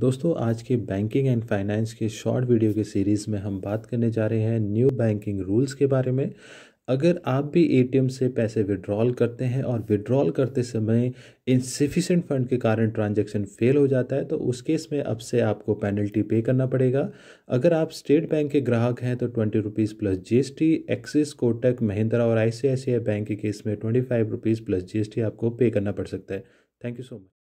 दोस्तों आज के बैंकिंग एंड फाइनेंस के शॉर्ट वीडियो के सीरीज़ में हम बात करने जा रहे हैं न्यू बैंकिंग रूल्स के बारे में अगर आप भी एटीएम से पैसे विड्रॉल करते हैं और विड्रॉल करते समय इनसिफिशेंट फंड के कारण ट्रांजैक्शन फेल हो जाता है तो उस केस में अब से आपको पेनल्टी पे करना पड़ेगा अगर आप स्टेट बैंक के ग्राहक हैं तो twenty rupees plus GST Axis Kotak Mahindra और आई बैंक के केस में ट्वेंटी फाइव रुपीज़ प्लस टी आपको पे करना पड़ सकता है थैंक यू सो मच